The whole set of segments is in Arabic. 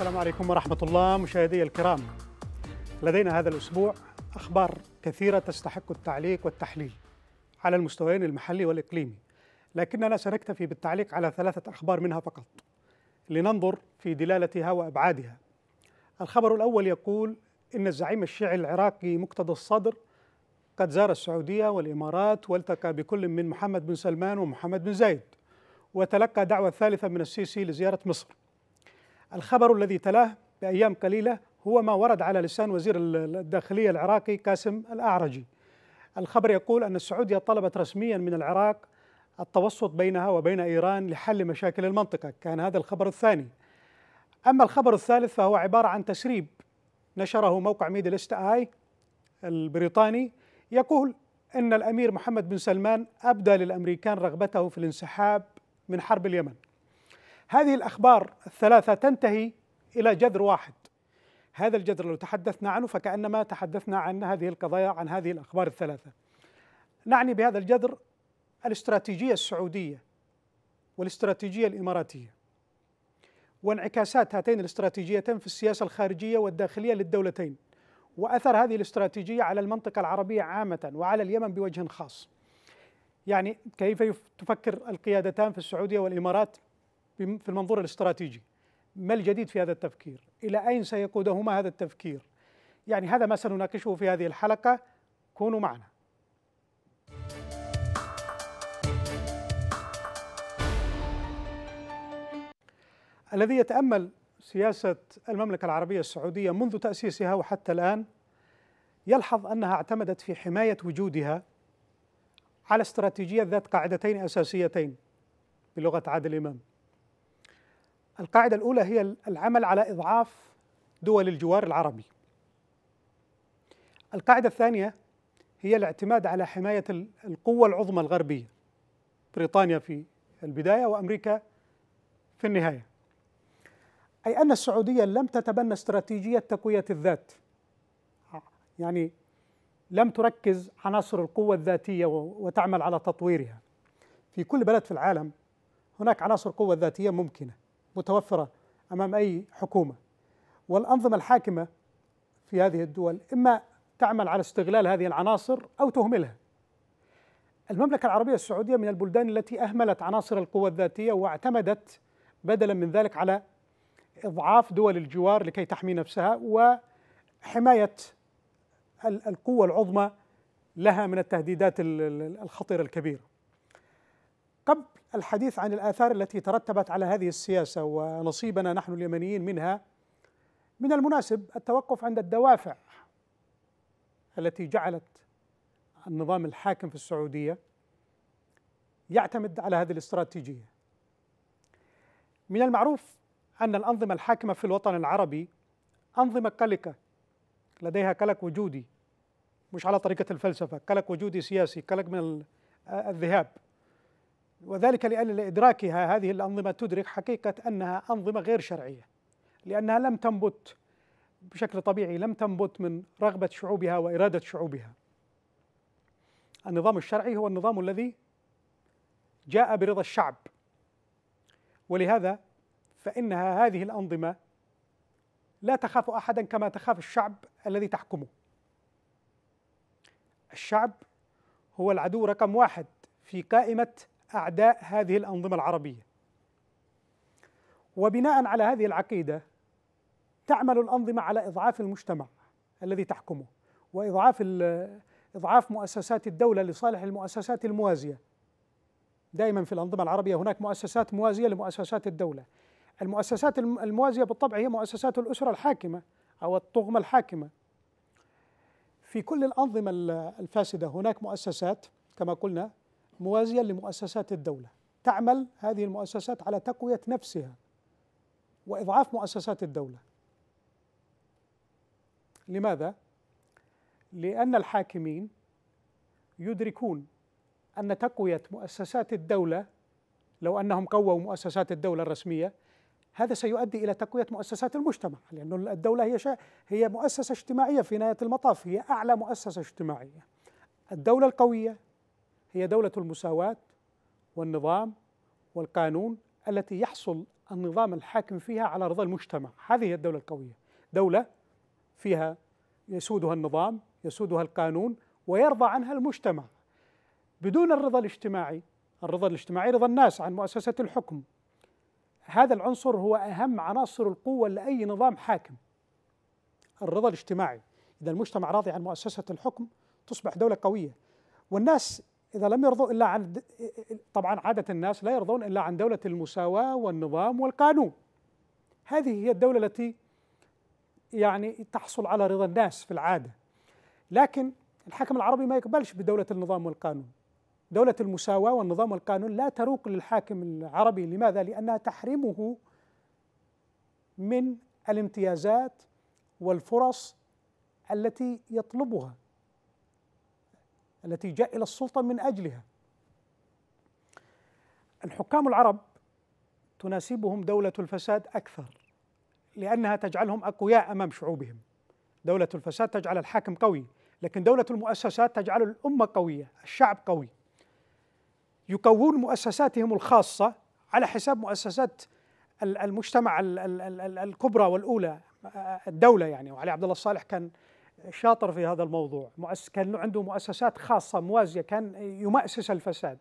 السلام عليكم ورحمة الله مشاهدي الكرام لدينا هذا الأسبوع أخبار كثيرة تستحق التعليق والتحليل على المستويين المحلي والإقليمي لكننا سنكتفي بالتعليق على ثلاثة أخبار منها فقط لننظر في دلالتها وأبعادها الخبر الأول يقول إن الزعيم الشيعي العراقي مقتدى الصدر قد زار السعودية والإمارات والتقى بكل من محمد بن سلمان ومحمد بن زايد وتلقى دعوة ثالثة من السيسي لزيارة مصر الخبر الذي تلاه بأيام قليلة هو ما ورد على لسان وزير الداخلية العراقي كاسم الأعرجي الخبر يقول أن السعودية طلبت رسميا من العراق التوسط بينها وبين إيران لحل مشاكل المنطقة كان هذا الخبر الثاني أما الخبر الثالث فهو عبارة عن تسريب نشره موقع ميدل إست آي البريطاني يقول أن الأمير محمد بن سلمان أبدى للأمريكان رغبته في الانسحاب من حرب اليمن هذه الأخبار الثلاثة تنتهي إلى جذر واحد هذا الجذر لو تحدثنا عنه فكأنما تحدثنا عن هذه القضايا عن هذه الأخبار الثلاثة نعني بهذا الجذر الاستراتيجية السعودية والاستراتيجية الإماراتية وانعكاسات هاتين الاستراتيجيتين في السياسة الخارجية والداخلية للدولتين وأثر هذه الاستراتيجية على المنطقة العربية عامة وعلى اليمن بوجه خاص يعني كيف تفكر القيادتان في السعودية والإمارات في المنظور الاستراتيجي ما الجديد في هذا التفكير إلى أين سيقودهما هذا التفكير يعني هذا ما سنناقشه في هذه الحلقة كونوا معنا الذي يتأمل سياسة المملكة العربية السعودية منذ تأسيسها وحتى الآن يلحظ أنها اعتمدت في حماية وجودها على استراتيجية ذات قاعدتين أساسيتين بلغة عادل إمام القاعدة الأولى هي العمل على إضعاف دول الجوار العربي القاعدة الثانية هي الاعتماد على حماية القوة العظمى الغربية بريطانيا في البداية وأمريكا في النهاية أي أن السعودية لم تتبنى استراتيجية تقوية الذات يعني لم تركز عناصر القوة الذاتية وتعمل على تطويرها في كل بلد في العالم هناك عناصر قوة ذاتية ممكنة متوفرة أمام أي حكومة والأنظمة الحاكمة في هذه الدول إما تعمل على استغلال هذه العناصر أو تهملها المملكة العربية السعودية من البلدان التي أهملت عناصر القوة الذاتية واعتمدت بدلا من ذلك على إضعاف دول الجوار لكي تحمي نفسها وحماية القوة العظمى لها من التهديدات الخطيرة الكبيرة قبل الحديث عن الآثار التي ترتبت على هذه السياسة ونصيبنا نحن اليمنيين منها من المناسب التوقف عند الدوافع التي جعلت النظام الحاكم في السعودية يعتمد على هذه الاستراتيجية من المعروف أن الأنظمة الحاكمة في الوطن العربي أنظمة قلقة لديها قلق وجودي مش على طريقة الفلسفة قلق وجودي سياسي قلق من الذهاب وذلك لأن لإدراكها هذه الأنظمة تدرك حقيقة أنها أنظمة غير شرعية لأنها لم تنبت بشكل طبيعي لم تنبت من رغبة شعوبها وإرادة شعوبها النظام الشرعي هو النظام الذي جاء برضا الشعب ولهذا فإنها هذه الأنظمة لا تخاف أحدا كما تخاف الشعب الذي تحكمه الشعب هو العدو رقم واحد في قائمة أعداء هذه الأنظمة العربية وبناء على هذه العقيدة تعمل الأنظمة على إضعاف المجتمع الذي تحكمه وإضعاف إضعاف مؤسسات الدولة لصالح المؤسسات الموازية دائما في الأنظمة العربية هناك مؤسسات موازية لمؤسسات الدولة المؤسسات الموازية بالطبع هي مؤسسات الأسرة الحاكمة أو الطغمة الحاكمة في كل الأنظمة الفاسدة هناك مؤسسات كما قلنا موازية لمؤسسات الدولة تعمل هذه المؤسسات على تقوية نفسها وإضعاف مؤسسات الدولة لماذا؟ لأن الحاكمين يدركون أن تقوية مؤسسات الدولة لو أنهم قووا مؤسسات الدولة الرسمية هذا سيؤدي إلى تقوية مؤسسات المجتمع لأن الدولة هي شا... هي مؤسسة اجتماعية في نهاية المطاف هي أعلى مؤسسة اجتماعية الدولة القوية هي دولة المساواة والنظام والقانون التي يحصل النظام الحاكم فيها على رضا المجتمع هذه هي الدولة القوية دولة فيها يسودها النظام يسودها القانون ويرضى عنها المجتمع بدون الرضا الاجتماعي الرضا الاجتماعي رضا الناس عن مؤسسة الحكم هذا العنصر هو أهم عناصر القوة لأي نظام حاكم الرضا الاجتماعي إذا المجتمع راضي عن مؤسسة الحكم تصبح دولة قوية والناس إذا لم يرضوا إلا عن طبعا عادة الناس لا يرضون إلا عن دولة المساواة والنظام والقانون هذه هي الدولة التي يعني تحصل على رضا الناس في العادة لكن الحاكم العربي ما يقبلش بدولة النظام والقانون دولة المساواة والنظام والقانون لا تروق للحاكم العربي لماذا؟ لأنها تحرمه من الامتيازات والفرص التي يطلبها التي جاء إلى السلطة من أجلها الحكام العرب تناسبهم دولة الفساد أكثر لأنها تجعلهم أقوياء أمام شعوبهم دولة الفساد تجعل الحاكم قوي لكن دولة المؤسسات تجعل الأمة قوية الشعب قوي يكون مؤسساتهم الخاصة على حساب مؤسسات المجتمع الكبرى والأولى الدولة يعني وعلي عبد الله الصالح كان شاطر في هذا الموضوع كان عنده مؤسسات خاصة موازية كان يمأسس الفساد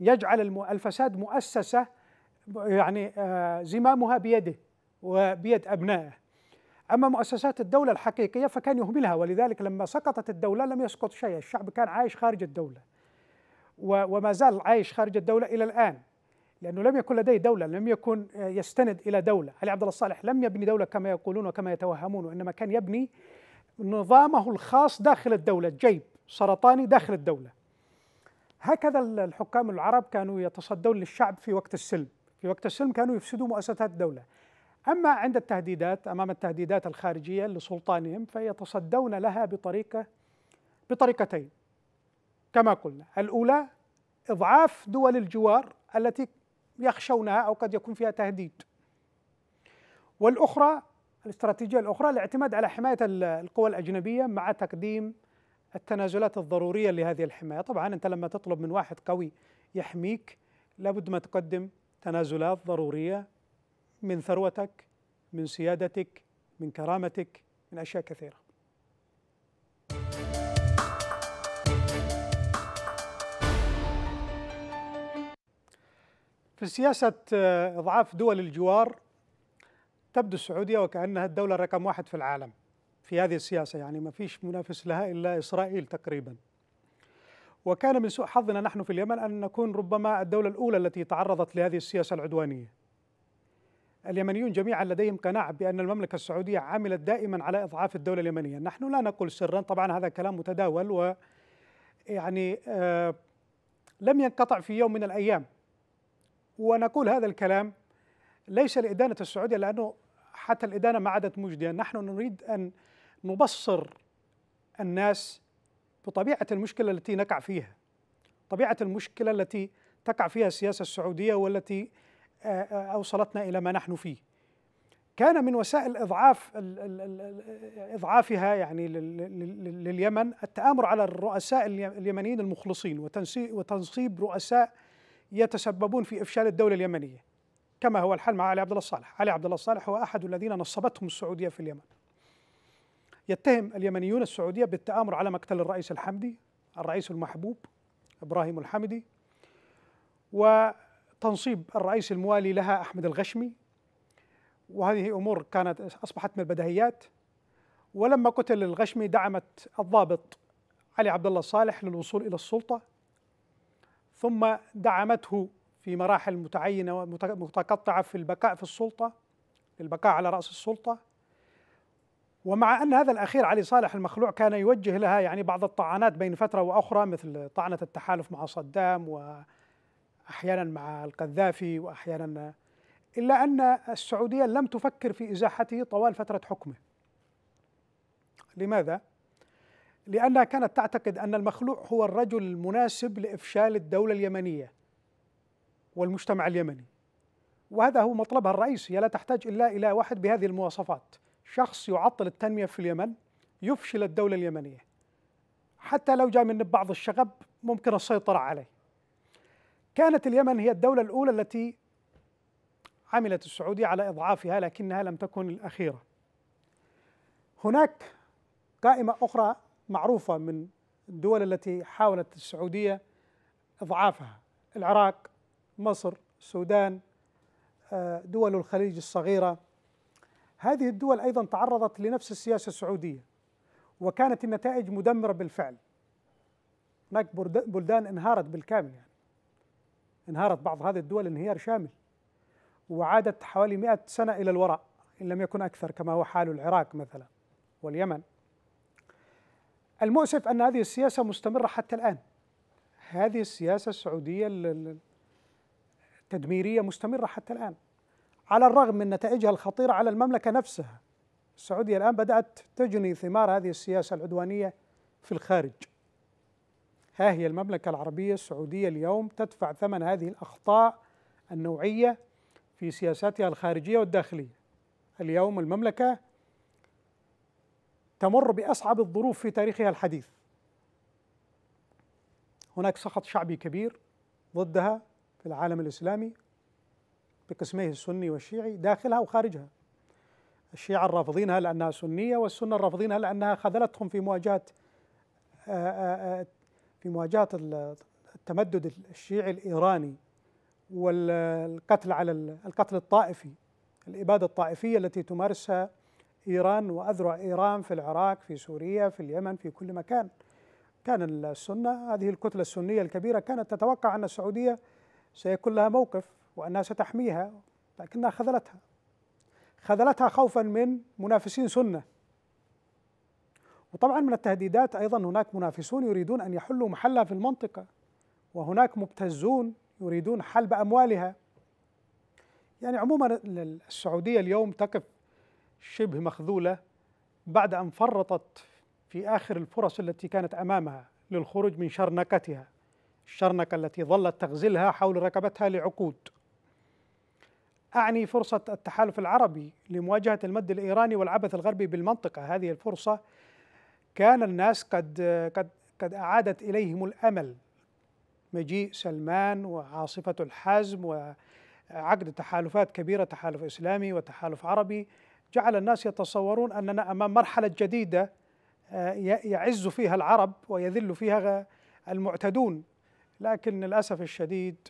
يجعل الفساد مؤسسة يعني آه، زمامها بيده وبيد أبنائه أما مؤسسات الدولة الحقيقية فكان يهملها ولذلك لما سقطت الدولة لم يسقط شيء الشعب كان عايش خارج الدولة وما زال عايش خارج الدولة إلى الآن لأنه لم يكن لديه دولة لم يكن آه، يستند إلى دولة علي عبد الله الصالح لم يبني دولة كما يقولون وكما يتوهمون وإنما كان يبني نظامه الخاص داخل الدولة جيب سرطاني داخل الدولة هكذا الحكام العرب كانوا يتصدون للشعب في وقت السلم في وقت السلم كانوا يفسدوا مؤسسات الدولة أما عند التهديدات أمام التهديدات الخارجية لسلطانهم فيتصدون لها بطريقة بطريقتين كما قلنا الأولى إضعاف دول الجوار التي يخشونها أو قد يكون فيها تهديد والأخرى الاستراتيجية الأخرى الاعتماد على حماية القوى الأجنبية مع تقديم التنازلات الضرورية لهذه الحماية طبعا أنت لما تطلب من واحد قوي يحميك لابد ما تقدم تنازلات ضرورية من ثروتك من سيادتك من كرامتك من أشياء كثيرة في سياسة آه، إضعاف دول الجوار تبدو السعودية وكأنها الدولة رقم واحد في العالم في هذه السياسة يعني ما فيش منافس لها إلا إسرائيل تقريبا وكان من سوء حظنا نحن في اليمن أن نكون ربما الدولة الأولى التي تعرضت لهذه السياسة العدوانية اليمنيون جميعا لديهم قناعة بأن المملكة السعودية عملت دائما على إضعاف الدولة اليمنية نحن لا نقول سرا طبعا هذا كلام متداول و يعني آه لم ينقطع في يوم من الأيام ونقول هذا الكلام ليس لإدانة السعودية لأنه حتى الإدانة ما عادت مجدية نحن نريد أن نبصر الناس بطبيعة المشكلة التي نقع فيها طبيعة المشكلة التي تقع فيها السياسة السعودية والتي آه، آه، أوصلتنا إلى ما نحن فيه كان من وسائل إضعاف آه، إضعافها يعني لليمن التآمر على الرؤساء اليمنيين المخلصين وتنصيب رؤساء يتسببون في إفشال الدولة اليمنية كما هو الحال مع علي عبد الله الصالح علي عبد الله الصالح هو أحد الذين نصبتهم السعودية في اليمن يتهم اليمنيون السعودية بالتآمر على مقتل الرئيس الحمدي الرئيس المحبوب إبراهيم الحمدي وتنصيب الرئيس الموالي لها أحمد الغشمي وهذه أمور كانت أصبحت من البدهيات ولما قتل الغشمي دعمت الضابط علي عبد الله صالح للوصول إلى السلطة ثم دعمته في مراحل متعينة متقطعة في البقاء في السلطة البقاء على رأس السلطة ومع أن هذا الأخير علي صالح المخلوع كان يوجه لها يعني بعض الطعنات بين فترة وأخرى مثل طعنة التحالف مع صدام وأحيانا مع القذافي وأحيانا إلا أن السعودية لم تفكر في إزاحته طوال فترة حكمه لماذا؟ لأنها كانت تعتقد أن المخلوع هو الرجل المناسب لإفشال الدولة اليمنية والمجتمع اليمني وهذا هو مطلبها الرئيسي لا تحتاج إلا إلى واحد بهذه المواصفات شخص يعطل التنمية في اليمن يفشل الدولة اليمنية حتى لو جاء من بعض الشغب ممكن السيطرة عليه كانت اليمن هي الدولة الأولى التي عملت السعودية على إضعافها لكنها لم تكن الأخيرة هناك قائمة أخرى معروفة من الدول التي حاولت السعودية إضعافها العراق مصر السودان آه، دول الخليج الصغيرة هذه الدول أيضا تعرضت لنفس السياسة السعودية وكانت النتائج مدمرة بالفعل هناك بلدان انهارت بالكامل يعني انهارت بعض هذه الدول انهيار شامل وعادت حوالي 100 سنة إلى الوراء إن لم يكن أكثر كما هو حال العراق مثلا واليمن المؤسف أن هذه السياسة مستمرة حتى الآن هذه السياسة السعودية تدميرية مستمرة حتى الآن على الرغم من نتائجها الخطيرة على المملكة نفسها السعودية الآن بدأت تجني ثمار هذه السياسة العدوانية في الخارج ها هي المملكة العربية السعودية اليوم تدفع ثمن هذه الأخطاء النوعية في سياساتها الخارجية والداخلية اليوم المملكة تمر بأصعب الظروف في تاريخها الحديث هناك سخط شعبي كبير ضدها في العالم الإسلامي بقسميه السني والشيعي داخلها وخارجها الشيعة الرافضينها لأنها سنية والسنة الرافضينها لأنها خذلتهم في مواجهة آه، آه، آه، في مواجهة التمدد الشيعي الإيراني والقتل على القتل الطائفي الإبادة الطائفية التي تمارسها إيران وأذرع إيران في العراق في سوريا في اليمن في كل مكان كان السنة هذه الكتلة السنية الكبيرة كانت تتوقع أن السعودية سيكون لها موقف وأنها ستحميها لكنها خذلتها خذلتها خوفا من منافسين سنة وطبعا من التهديدات أيضا هناك منافسون يريدون أن يحلوا محلها في المنطقة وهناك مبتزون يريدون حلب أموالها يعني عموما السعودية اليوم تقف شبه مخذولة بعد أن فرطت في آخر الفرص التي كانت أمامها للخروج من شرنقتها الشرنكة التي ظلت تغزلها حول ركبتها لعقود أعني فرصة التحالف العربي لمواجهة المد الإيراني والعبث الغربي بالمنطقة هذه الفرصة كان الناس قد قد قد أعادت إليهم الأمل مجيء سلمان وعاصفة الحزم وعقد تحالفات كبيرة تحالف إسلامي وتحالف عربي جعل الناس يتصورون أننا أمام مرحلة جديدة آه، يعز فيها العرب ويذل فيها المعتدون لكن للأسف الشديد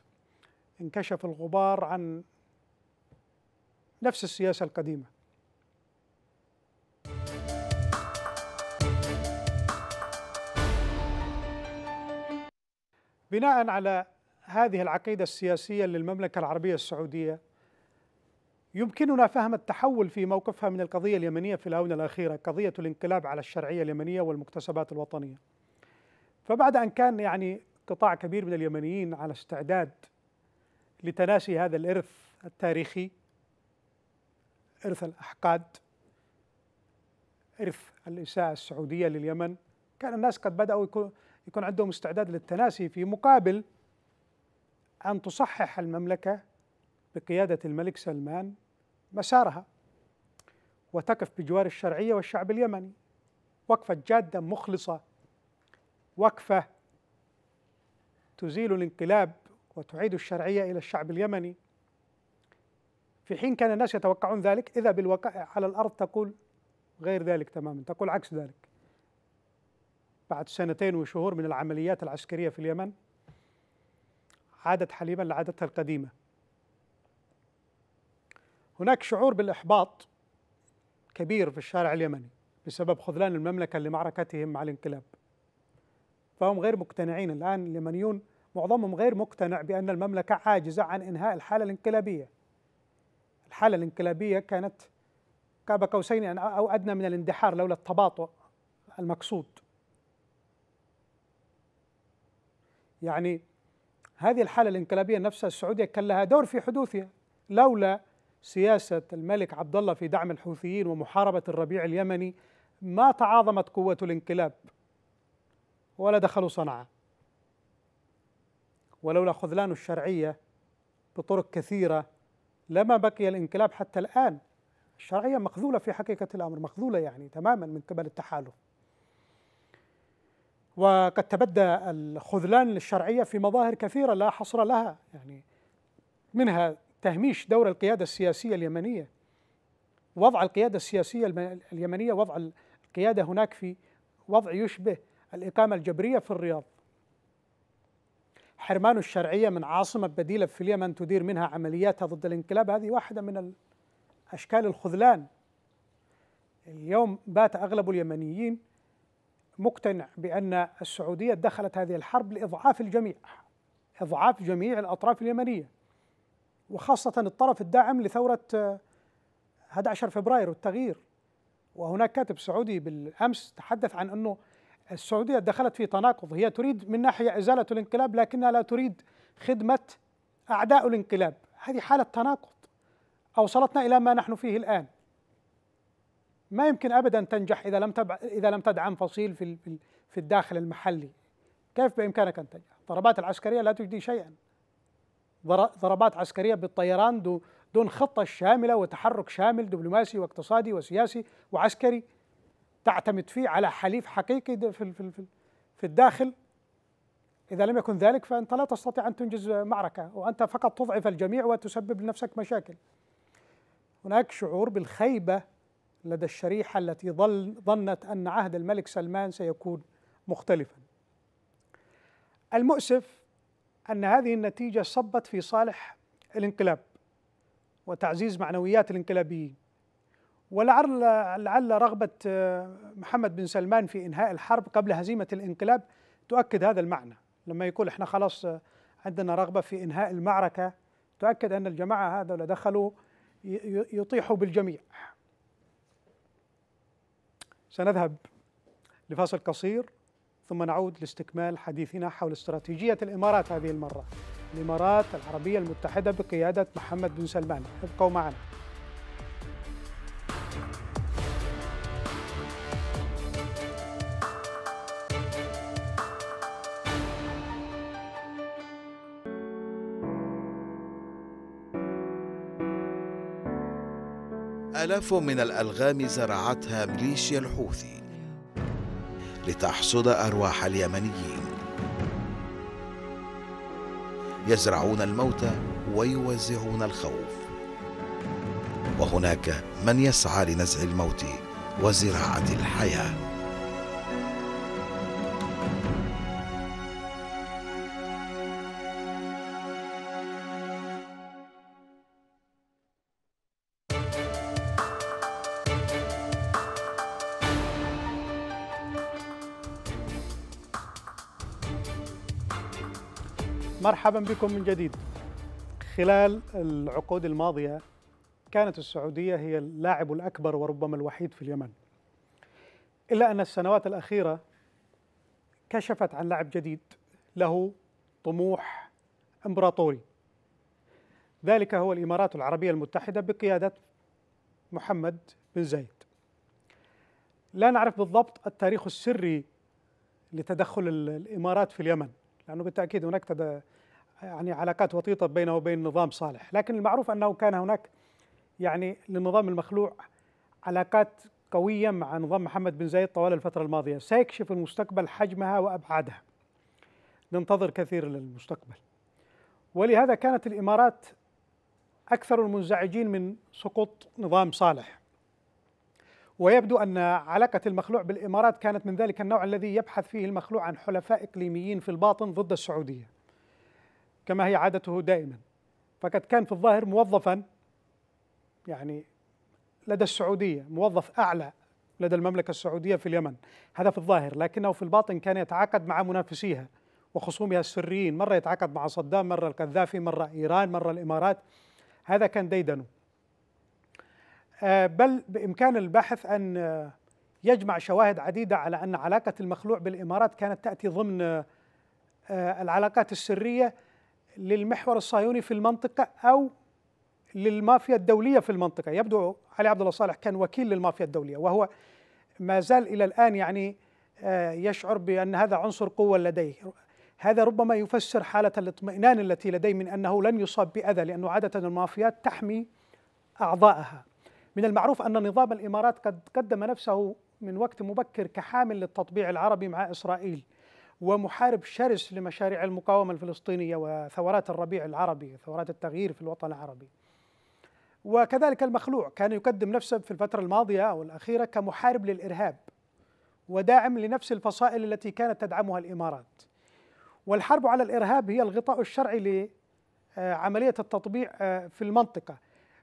انكشف الغبار عن نفس السياسة القديمة بناء على هذه العقيدة السياسية للمملكة العربية السعودية يمكننا فهم التحول في موقفها من القضية اليمنية في الآونة الأخيرة قضية الانقلاب على الشرعية اليمنية والمكتسبات الوطنية فبعد أن كان يعني قطاع كبير من اليمنيين على استعداد لتناسي هذا الإرث التاريخي إرث الأحقاد إرث الإساءة السعودية لليمن كان الناس قد بدأوا يكون, يكون عندهم استعداد للتناسي في مقابل أن تصحح المملكة بقيادة الملك سلمان مسارها وتقف بجوار الشرعية والشعب اليمني وقفة جادة مخلصة وقفة تزيل الانقلاب وتعيد الشرعية إلى الشعب اليمني في حين كان الناس يتوقعون ذلك إذا بالوقائع على الأرض تقول غير ذلك تماما تقول عكس ذلك بعد سنتين وشهور من العمليات العسكرية في اليمن عادت حليما لعادتها القديمة هناك شعور بالإحباط كبير في الشارع اليمني بسبب خذلان المملكة لمعركتهم مع الانقلاب فهم غير مقتنعين الآن اليمنيون معظمهم غير مقتنع بأن المملكة عاجزة عن إنهاء الحالة الانقلابية الحالة الانقلابية كانت كاب قوسين أو أدنى من الاندحار لولا التباطؤ المقصود يعني هذه الحالة الانقلابية نفسها السعودية كان لها دور في حدوثها لولا سياسة الملك عبد الله في دعم الحوثيين ومحاربة الربيع اليمني ما تعاظمت قوة الانقلاب ولا دخلوا صنعاء ولولا خذلان الشرعية بطرق كثيرة لما بقي الانقلاب حتى الآن الشرعية مخذولة في حقيقة الأمر مخذولة يعني تماما من قبل التحالف وقد تبدى الخذلان للشرعية في مظاهر كثيرة لا حصر لها يعني منها تهميش دور القيادة السياسية اليمنية وضع القيادة السياسية اليمنية وضع القيادة هناك في وضع يشبه الإقامة الجبرية في الرياض حرمان الشرعية من عاصمة بديلة في اليمن تدير منها عملياتها ضد الانقلاب هذه واحدة من أشكال الخذلان اليوم بات أغلب اليمنيين مقتنع بأن السعودية دخلت هذه الحرب لإضعاف الجميع إضعاف جميع الأطراف اليمنية وخاصة الطرف الداعم لثورة 11 آه، فبراير والتغيير وهناك كاتب سعودي بالأمس تحدث عن أنه السعودية دخلت في تناقض هي تريد من ناحية إزالة الانقلاب لكنها لا تريد خدمة أعداء الانقلاب هذه حالة تناقض أوصلتنا إلى ما نحن فيه الآن ما يمكن أبدا تنجح إذا لم تبع إذا لم تدعم فصيل في في الداخل المحلي كيف بإمكانك أن تنجح الضربات العسكرية لا تجدي شيئا ضربات عسكرية بالطيران دون خطة شاملة وتحرك شامل دبلوماسي واقتصادي وسياسي وعسكري تعتمد فيه على حليف حقيقي في في في الداخل إذا لم يكن ذلك فأنت لا تستطيع أن تنجز معركة وأنت فقط تضعف الجميع وتسبب لنفسك مشاكل هناك شعور بالخيبة لدى الشريحة التي ظل ظنت أن عهد الملك سلمان سيكون مختلفا المؤسف أن هذه النتيجة صبت في صالح الانقلاب وتعزيز معنويات الانقلابيين ولعل لعل رغبة آه، محمد بن سلمان في إنهاء الحرب قبل هزيمة الانقلاب تؤكد هذا المعنى لما يقول احنا خلاص آه، عندنا رغبة في إنهاء المعركة تؤكد أن الجماعة هذول دخلوا يطيحوا بالجميع سنذهب لفاصل قصير ثم نعود لاستكمال حديثنا حول استراتيجية الإمارات هذه المرة الإمارات العربية المتحدة بقيادة محمد بن سلمان ابقوا معنا آلاف من الألغام زرعتها ميليشيا الحوثي لتحصد أرواح اليمنيين يزرعون الموت ويوزعون الخوف وهناك من يسعى لنزع الموت وزراعة الحياه مرحبا بكم من جديد خلال العقود الماضية كانت السعودية هي اللاعب الأكبر وربما الوحيد في اليمن إلا أن السنوات الأخيرة كشفت عن لاعب جديد له طموح إمبراطوري ذلك هو الإمارات العربية المتحدة بقيادة محمد بن زايد لا نعرف بالضبط التاريخ السري لتدخل الإمارات في اليمن لأنه بالتأكيد هناك يعني علاقات وطيطة بينه وبين نظام صالح لكن المعروف أنه كان هناك يعني للنظام المخلوع علاقات قوية مع نظام محمد بن زايد طوال الفترة الماضية سيكشف المستقبل حجمها وأبعادها ننتظر كثير للمستقبل ولهذا كانت الإمارات أكثر المنزعجين من سقوط نظام صالح ويبدو أن علاقة المخلوع بالإمارات كانت من ذلك النوع الذي يبحث فيه المخلوع عن حلفاء إقليميين في الباطن ضد السعودية كما هي عادته دائما فقد كان في الظاهر موظفا يعني لدى السعودية موظف أعلى لدى المملكة السعودية في اليمن هذا في الظاهر لكنه في الباطن كان يتعاقد مع منافسيها وخصومها السريين مرة يتعاقد مع صدام مرة القذافي مرة إيران مرة الإمارات هذا كان ديدنه آه، بل بإمكان البحث أن يجمع شواهد عديدة على أن علاقة المخلوع بالإمارات كانت تأتي ضمن آه، العلاقات السرية للمحور الصهيوني في المنطقة أو للمافيا الدولية في المنطقة يبدو علي عبد الله صالح كان وكيل للمافيا الدولية وهو ما زال إلى الآن يعني آه، يشعر بأن هذا عنصر قوة لديه هذا ربما يفسر حالة الاطمئنان التي لديه من أنه لن يصاب بأذى لأنه عادة المافيات تحمي أعضائها من المعروف أن نظام الإمارات قد قدم نفسه من وقت مبكر كحامل للتطبيع العربي مع إسرائيل ومحارب شرس لمشاريع المقاومة الفلسطينية وثورات الربيع العربي ثورات التغيير في الوطن العربي وكذلك المخلوع كان يقدم نفسه في الفترة الماضية أو الأخيرة كمحارب للإرهاب وداعم لنفس الفصائل التي كانت تدعمها الإمارات والحرب على الإرهاب هي الغطاء الشرعي لعملية التطبيع آه، في المنطقة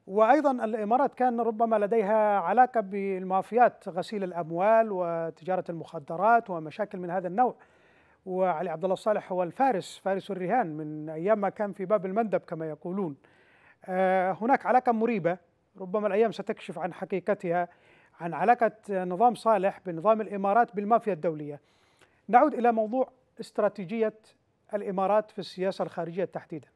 وايضا الامارات كان ربما لديها علاقه بالمافيات غسيل الاموال وتجاره المخدرات ومشاكل من هذا النوع وعلي عبد الله صالح هو الفارس فارس الرهان من ايام ما كان في باب المندب كما يقولون آه، هناك علاقه مريبه ربما الايام ستكشف عن حقيقتها عن علاقه نظام صالح بنظام الامارات بالمافيا الدوليه نعود الى موضوع استراتيجيه الامارات في السياسه الخارجيه تحديدا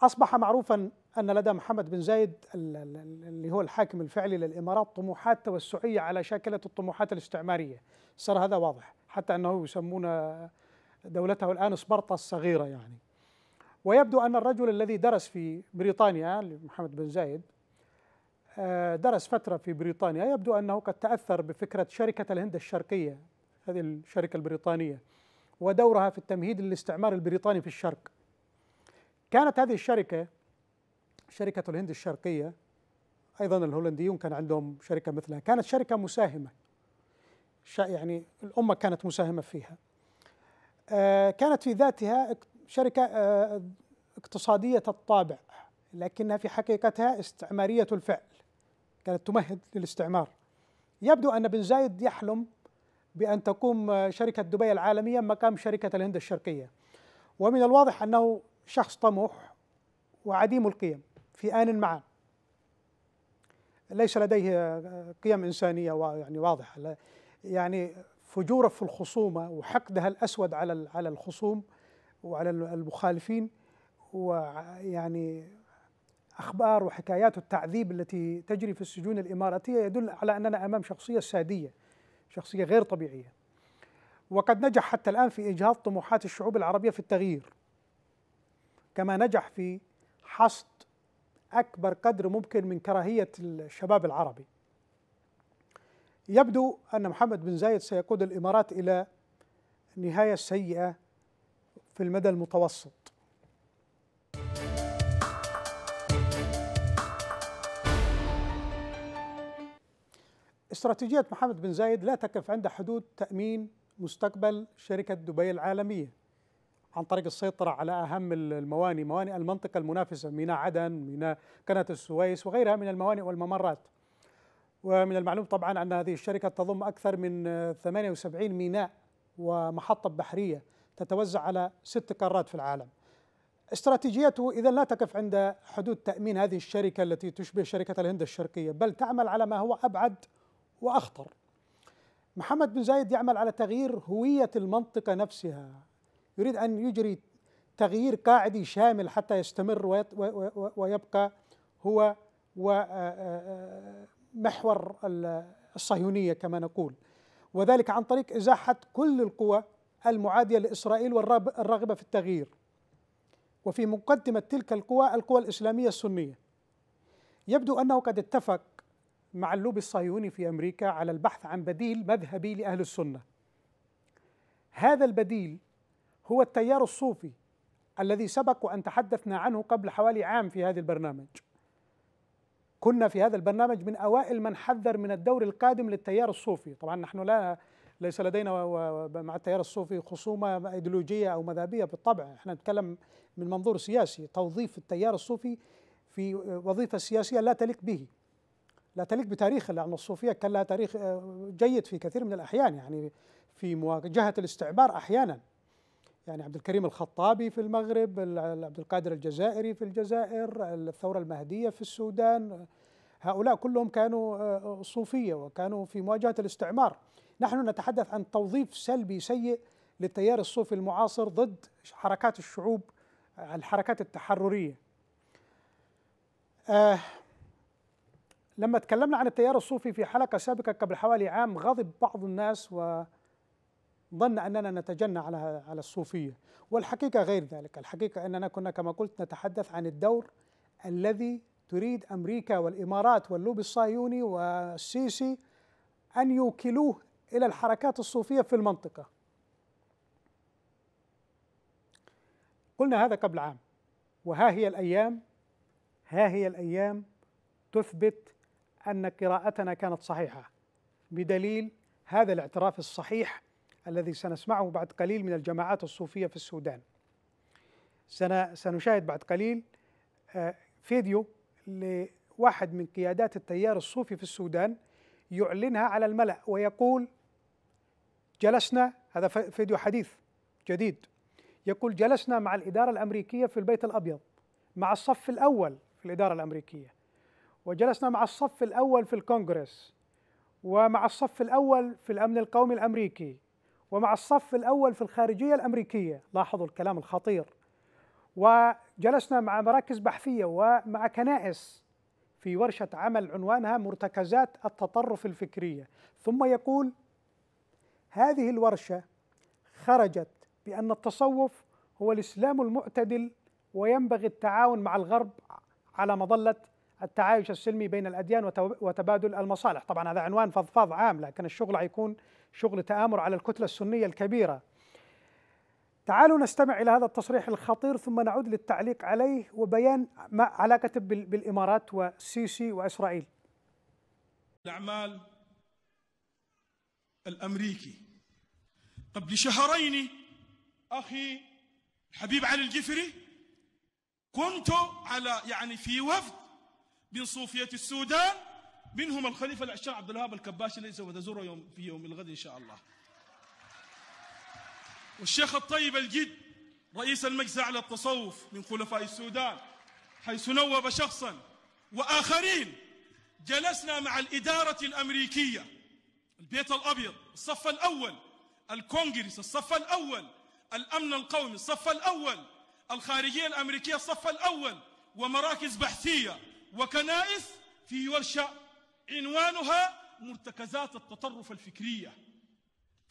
اصبح معروفا ان لدى محمد بن زايد اللي هو الحاكم الفعلي للامارات طموحات توسعيه على شاكله الطموحات الاستعماريه صار هذا واضح حتى أنه يسمون دولته الآن سبرطة الصغيرة يعني ويبدو أن الرجل الذي درس في بريطانيا محمد بن زايد آه، درس فترة في بريطانيا يبدو أنه قد تأثر بفكرة شركة الهند الشرقية هذه الشركة البريطانية ودورها في التمهيد للاستعمار البريطاني في الشرق كانت هذه الشركة شركة الهند الشرقية أيضا الهولنديون كان عندهم شركة مثلها كانت شركة مساهمة يعني الأمة كانت مساهمة فيها آه، كانت في ذاتها شركة آه، اقتصادية الطابع لكنها في حقيقتها استعمارية الفعل كانت تمهد للاستعمار يبدو أن بن زايد يحلم بأن تقوم آه، شركة دبي العالمية مقام شركة الهند الشرقية ومن الواضح أنه شخص طموح وعديم القيم في آن معا ليس لديه قيم إنسانية يعني واضحة يعني فجوره في الخصومه وحقدها الاسود على على الخصوم وعلى المخالفين ويعني اخبار وحكايات التعذيب التي تجري في السجون الاماراتيه يدل على اننا امام شخصيه ساديه شخصيه غير طبيعيه وقد نجح حتى الان في اجهاض طموحات الشعوب العربيه في التغيير كما نجح في حصد اكبر قدر ممكن من كراهيه الشباب العربي يبدو أن محمد بن زايد سيقود الإمارات إلى نهاية سيئة في المدى المتوسط استراتيجية محمد بن زايد لا تقف عند حدود تأمين مستقبل شركة دبي العالمية عن طريق السيطرة على أهم الموانئ موانئ المنطقة المنافسة ميناء عدن ميناء قناة السويس وغيرها من الموانئ والممرات ومن المعلوم طبعا أن هذه الشركة تضم أكثر من 78 ميناء ومحطة بحرية تتوزع على ست قارات في العالم استراتيجيته إذا لا تقف عند حدود تأمين هذه الشركة التي تشبه شركة الهند الشرقية بل تعمل على ما هو أبعد وأخطر محمد بن زايد يعمل على تغيير هوية المنطقة نفسها يريد أن يجري تغيير قاعدي شامل حتى يستمر ويبقى هو و محور الصهيونية كما نقول وذلك عن طريق إزاحة كل القوى المعادية لإسرائيل والراغبة في التغيير وفي مقدمة تلك القوى القوى الإسلامية السنية يبدو أنه قد اتفق مع اللوبي الصهيوني في أمريكا على البحث عن بديل مذهبي لأهل السنة هذا البديل هو التيار الصوفي الذي سبق وأن تحدثنا عنه قبل حوالي عام في هذا البرنامج كنا في هذا البرنامج من أوائل من حذر من الدور القادم للتيار الصوفي طبعا نحن لا ليس لدينا مع التيار الصوفي خصومة أيديولوجية أو مذهبية بالطبع احنا نتكلم من منظور سياسي توظيف التيار الصوفي في وظيفة سياسية لا تليق به لا تليق بتاريخه لأن الصوفية كان لها تاريخ آه، جيد في كثير من الأحيان يعني في مواجهة الاستعمار أحيانا يعني عبد الكريم الخطابي في المغرب عبد القادر الجزائري في الجزائر الثورة المهدية في السودان هؤلاء كلهم كانوا آه، صوفية وكانوا في مواجهة الاستعمار نحن نتحدث عن توظيف سلبي سيء للتيار الصوفي المعاصر ضد حركات الشعوب آه، الحركات التحررية آه لما تكلمنا عن التيار الصوفي في حلقة سابقة قبل حوالي عام غضب بعض الناس و ظن أننا نتجنى على على الصوفية والحقيقة غير ذلك الحقيقة أننا كنا كما قلت نتحدث عن الدور الذي تريد أمريكا والإمارات واللوبي الصهيوني والسيسي أن يوكلوه إلى الحركات الصوفية في المنطقة قلنا هذا قبل عام وها هي الأيام ها هي الأيام تثبت أن قراءتنا كانت صحيحة بدليل هذا الاعتراف الصحيح الذي سنسمعه بعد قليل من الجماعات الصوفية في السودان سنشاهد بعد قليل آه، فيديو لواحد من قيادات التيار الصوفي في السودان يعلنها على الملأ ويقول جلسنا هذا فيديو حديث جديد يقول جلسنا مع الإدارة الأمريكية في البيت الأبيض مع الصف الأول في الإدارة الأمريكية وجلسنا مع الصف الأول في الكونغرس ومع الصف الأول في الأمن القومي الأمريكي ومع الصف الأول في الخارجية الأمريكية لاحظوا الكلام الخطير وجلسنا مع مراكز بحثية ومع كنائس في ورشة عمل عنوانها مرتكزات التطرف الفكرية ثم يقول هذه الورشة خرجت بأن التصوف هو الإسلام المعتدل وينبغي التعاون مع الغرب على مظلة التعايش السلمي بين الأديان وتبادل المصالح طبعا هذا عنوان فضفاض عام لكن الشغل حيكون شغل تآمر على الكتلة السنية الكبيرة تعالوا نستمع إلى هذا التصريح الخطير ثم نعود للتعليق عليه وبيان ما علاقته بالإمارات والسيسي وإسرائيل الأعمال الأمريكي قبل شهرين أخي الحبيب علي الجفري كنت على يعني في وفد بن صوفية السودان منهم الخليفة العشاء عبد الوهاب الكباشي الذي سوف تزوره يوم في يوم الغد إن شاء الله والشيخ الطيب الجد رئيس المجلس على التصوف من خلفاء السودان حيث نوب شخصا وآخرين جلسنا مع الإدارة الأمريكية البيت الأبيض الصف الأول الكونغرس الصف الأول الأمن القومي الصف الأول الخارجية الأمريكية الصف الأول ومراكز بحثية وكنائس في ورشة عنوانها مرتكزات التطرف الفكرية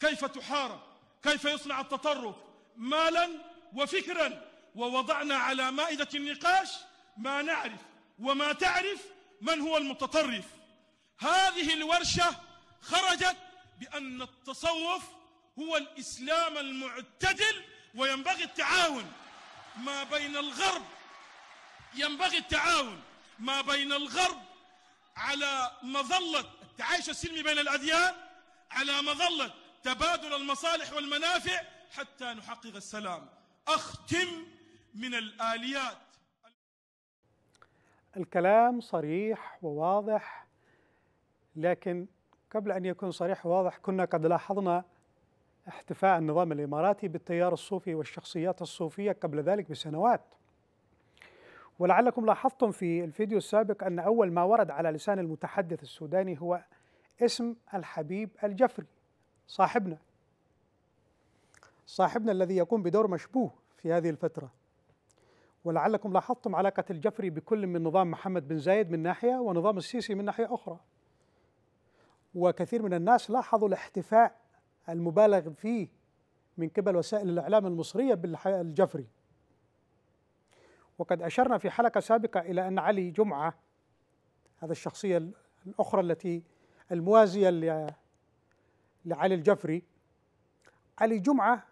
كيف تحارب كيف يصنع التطرف مالا وفكرا ووضعنا على مائدة النقاش ما نعرف وما تعرف من هو المتطرف هذه الورشة خرجت بأن التصوف هو الإسلام المعتدل وينبغي التعاون ما بين الغرب ينبغي التعاون ما بين الغرب على مظلة التعايش السلمي بين الأديان على مظلة تبادل المصالح والمنافع حتى نحقق السلام أختم من الآليات الكلام صريح وواضح لكن قبل أن يكون صريح وواضح كنا قد لاحظنا احتفاء النظام الإماراتي بالتيار الصوفي والشخصيات الصوفية قبل ذلك بسنوات ولعلكم لاحظتم في الفيديو السابق أن أول ما ورد على لسان المتحدث السوداني هو اسم الحبيب الجفري صاحبنا صاحبنا الذي يقوم بدور مشبوه في هذه الفترة ولعلكم لاحظتم علاقة الجفري بكل من نظام محمد بن زايد من ناحية ونظام السيسي من ناحية أخرى وكثير من الناس لاحظوا الاحتفاء المبالغ فيه من قبل وسائل الإعلام المصرية بالجفري وقد أشرنا في حلقة سابقة إلى أن علي جمعة هذا الشخصية الأخرى التي الموازية لعلي الجفري علي جمعة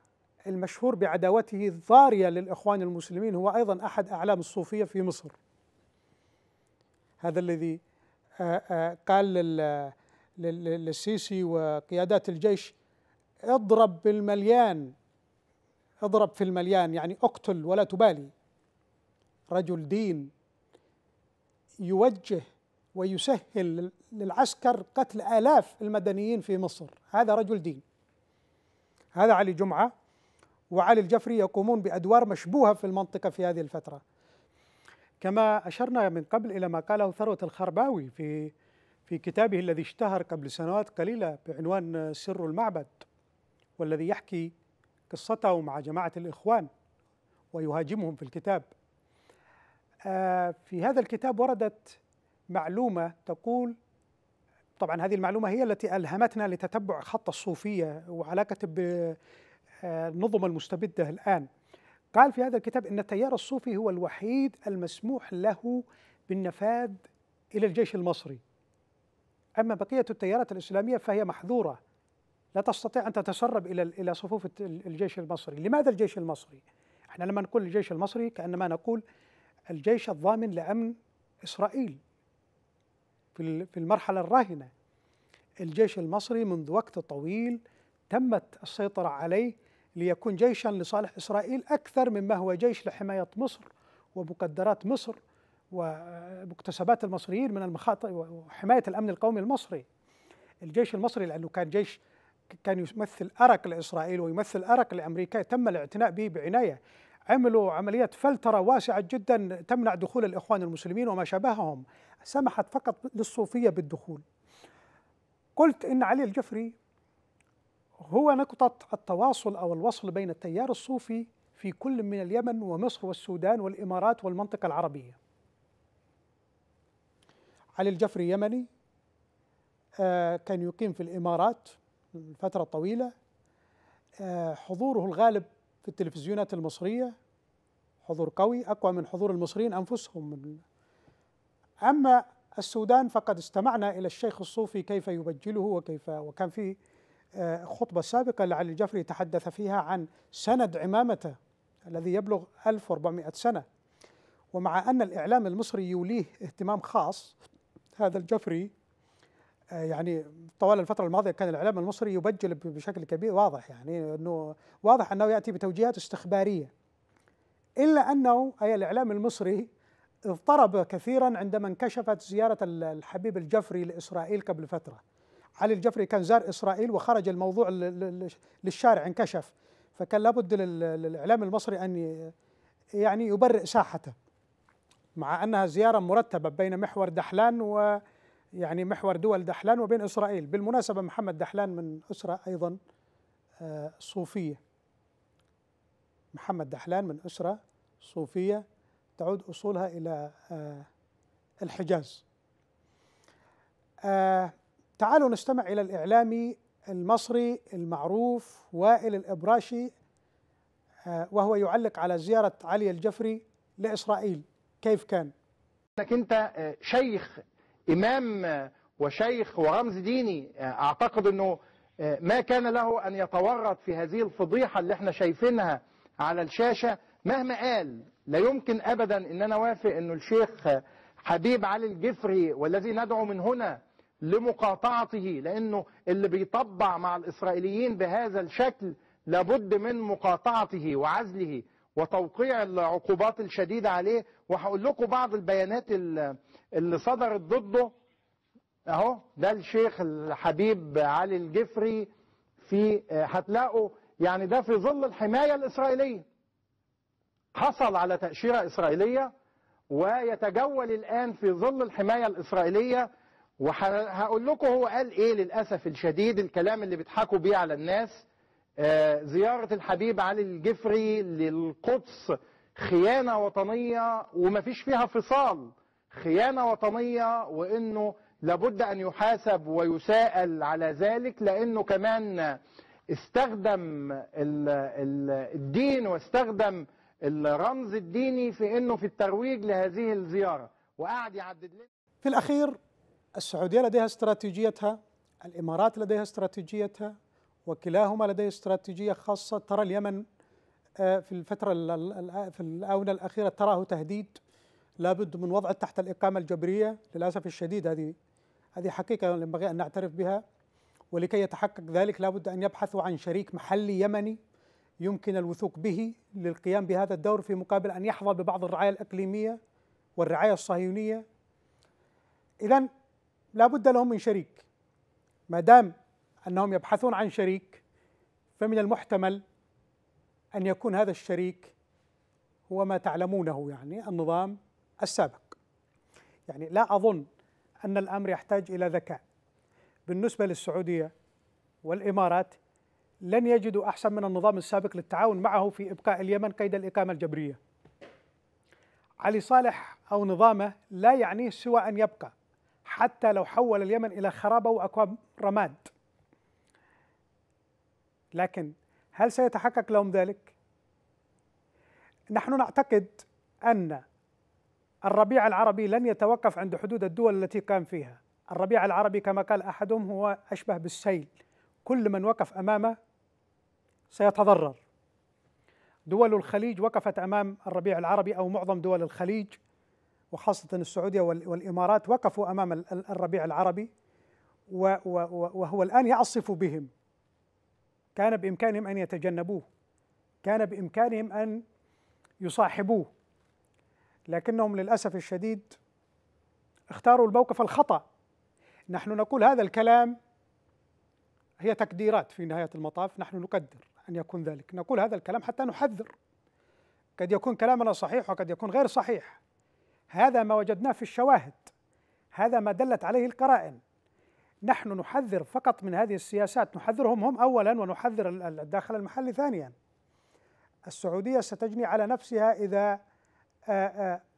المشهور بعداوته الضارية للإخوان المسلمين هو أيضا أحد أعلام الصوفية في مصر هذا الذي آه، آه، قال للسيسي وقيادات الجيش اضرب بالمليان اضرب في المليان يعني اقتل ولا تبالي رجل دين يوجه ويسهل للعسكر قتل آلاف المدنيين في مصر هذا رجل دين هذا علي جمعة وعلي الجفري يقومون بأدوار مشبوهة في المنطقة في هذه الفترة كما أشرنا من قبل إلى ما قاله ثروة الخرباوي في في كتابه الذي اشتهر قبل سنوات قليلة بعنوان سر المعبد والذي يحكي قصته مع جماعة الإخوان ويهاجمهم في الكتاب آه، في هذا الكتاب وردت معلومة تقول طبعا هذه المعلومة هي التي ألهمتنا لتتبع خط الصوفية وعلاقته بالنظم آه، المستبدة الآن قال في هذا الكتاب أن التيار الصوفي هو الوحيد المسموح له بالنفاذ إلى الجيش المصري أما بقية التيارات الإسلامية فهي محظورة لا تستطيع أن تتسرب إلى إلى صفوف الجيش المصري لماذا الجيش المصري؟ احنا لما نقول الجيش المصري كأنما نقول الجيش الضامن لأمن إسرائيل في المرحلة الراهنة الجيش المصري منذ وقت طويل تمت السيطرة عليه ليكون جيشا لصالح إسرائيل أكثر مما هو جيش لحماية مصر ومقدرات مصر ومكتسبات المصريين من المخاطر وحماية الأمن القومي المصري الجيش المصري لأنه كان جيش كان يمثل أرق لإسرائيل ويمثل أرق لأمريكا تم الاعتناء به بعناية عملوا عمليات فلترة واسعة جدا تمنع دخول الإخوان المسلمين وما شابههم سمحت فقط للصوفية بالدخول قلت إن علي الجفري هو نقطة التواصل أو الوصل بين التيار الصوفي في كل من اليمن ومصر والسودان والإمارات والمنطقة العربية علي الجفري يمني آه، كان يقيم في الإمارات فترة طويلة آه، حضوره الغالب في التلفزيونات المصرية حضور قوي أقوى من حضور المصريين أنفسهم أما السودان فقد استمعنا إلى الشيخ الصوفي كيف يبجله وكيف وكان في آه، خطبة سابقة لعلي الجفري تحدث فيها عن سند عمامته الذي يبلغ 1400 سنة ومع أن الإعلام المصري يوليه اهتمام خاص هذا الجفري آه، يعني طوال الفترة الماضية كان الإعلام المصري يبجل بشكل كبير واضح يعني أنه واضح أنه يأتي بتوجيهات استخبارية إلا أنه أي الإعلام المصري اضطرب كثيرا عندما انكشفت زيارة الحبيب الجفري لإسرائيل قبل فترة علي الجفري كان زار إسرائيل وخرج الموضوع للشارع انكشف فكان لابد للإعلام المصري أن يعني يبرئ ساحته مع أنها زيارة مرتبة بين محور دحلان و يعني محور دول دحلان وبين إسرائيل بالمناسبة محمد دحلان من أسرة أيضا آه، صوفية محمد دحلان من أسرة صوفية تعود أصولها إلى آه، الحجاز آه، تعالوا نستمع إلى الإعلامي المصري المعروف وائل الإبراشي وهو يعلق على زيارة علي الجفري لإسرائيل كيف كان؟ انك انت شيخ إمام وشيخ ورمز ديني آه، أعتقد أنه آه، ما كان له أن يتورط في هذه الفضيحة اللي احنا شايفينها على الشاشة مهما قال لا يمكن أبدا أن أنا وافق أنه الشيخ حبيب علي الجفري والذي ندعو من هنا لمقاطعته لأنه اللي بيطبع مع الإسرائيليين بهذا الشكل لابد من مقاطعته وعزله وتوقيع العقوبات الشديدة عليه وهقول لكم بعض البيانات اللي صدرت ضده اهو ده الشيخ الحبيب علي الجفري في آه، هتلاقوا يعني ده في ظل الحماية الإسرائيلية حصل على تأشيرة إسرائيلية ويتجول الآن في ظل الحماية الإسرائيلية وهقول لكم هو قال إيه للأسف الشديد الكلام اللي بيضحكوا بيه على الناس آه، زيارة الحبيب علي الجفري للقدس خيانة وطنية ومفيش فيها فصال خيانة وطنية وانه لابد ان يحاسب ويساءل على ذلك لانه كمان استخدم الدين واستخدم الرمز الديني في انه في الترويج لهذه الزيارة وقعد يعدد لنا في الاخير السعودية لديها استراتيجيتها الامارات لديها استراتيجيتها وكلاهما لديه استراتيجية خاصة ترى اليمن في الفترة في الآونة الأخيرة تراه تهديد لابد من وضعه تحت الإقامة الجبرية للأسف الشديد هذه هذه حقيقة ينبغي أن نعترف بها ولكي يتحقق ذلك لابد أن يبحثوا عن شريك محلي يمني يمكن الوثوق به للقيام بهذا الدور في مقابل أن يحظى ببعض الرعاية الإقليمية والرعاية الصهيونية إذا لابد لهم من شريك ما دام أنهم يبحثون عن شريك فمن المحتمل أن يكون هذا الشريك هو ما تعلمونه يعني النظام السابق يعني لا أظن أن الأمر يحتاج إلى ذكاء بالنسبة للسعودية والإمارات لن يجدوا أحسن من النظام السابق للتعاون معه في إبقاء اليمن قيد الإقامة الجبرية علي صالح أو نظامه لا يعنيه سوى أن يبقى حتى لو حول اليمن إلى خرابة وأكواب رماد لكن هل سيتحقق لهم ذلك؟ نحن نعتقد أن الربيع العربي لن يتوقف عند حدود الدول التي قام فيها الربيع العربي كما قال أحدهم هو أشبه بالسيل كل من وقف أمامه سيتضرر دول الخليج وقفت أمام الربيع العربي أو معظم دول الخليج وخاصة السعودية والإمارات وقفوا أمام الربيع العربي وهو الآن يعصف بهم كان بامكانهم ان يتجنبوه كان بامكانهم ان يصاحبوه لكنهم للاسف الشديد اختاروا الموقف الخطا نحن نقول هذا الكلام هي تقديرات في نهايه المطاف نحن نقدر ان يكون ذلك نقول هذا الكلام حتى نحذر قد يكون كلامنا صحيح وقد يكون غير صحيح هذا ما وجدناه في الشواهد هذا ما دلت عليه القرائن نحن نحذر فقط من هذه السياسات نحذرهم هم أولا ونحذر الداخل المحلي ثانيا السعودية ستجني على نفسها إذا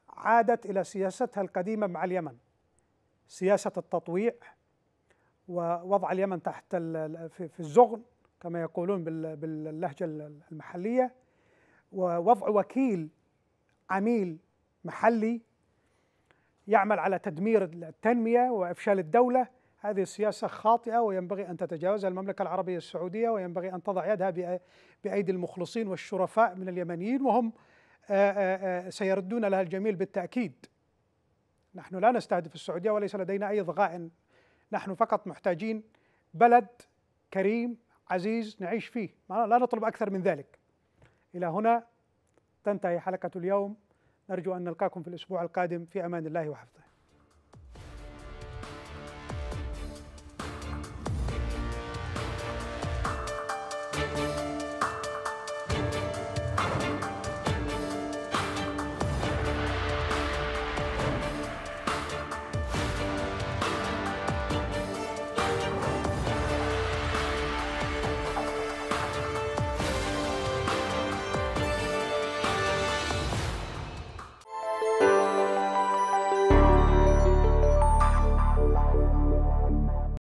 عادت إلى سياستها القديمة مع اليمن سياسة التطويع ووضع اليمن تحت في الزغن كما يقولون باللهجة المحلية ووضع وكيل عميل محلي يعمل على تدمير التنمية وإفشال الدولة هذه السياسة خاطئة وينبغي أن تتجاوزها المملكة العربية السعودية وينبغي أن تضع يدها بأيدي المخلصين والشرفاء من اليمنيين وهم سيردون لها الجميل بالتأكيد نحن لا نستهدف السعودية وليس لدينا أي ضغائن نحن فقط محتاجين بلد كريم عزيز نعيش فيه لا نطلب أكثر من ذلك إلى هنا تنتهي حلقة اليوم نرجو أن نلقاكم في الأسبوع القادم في أمان الله وحفظه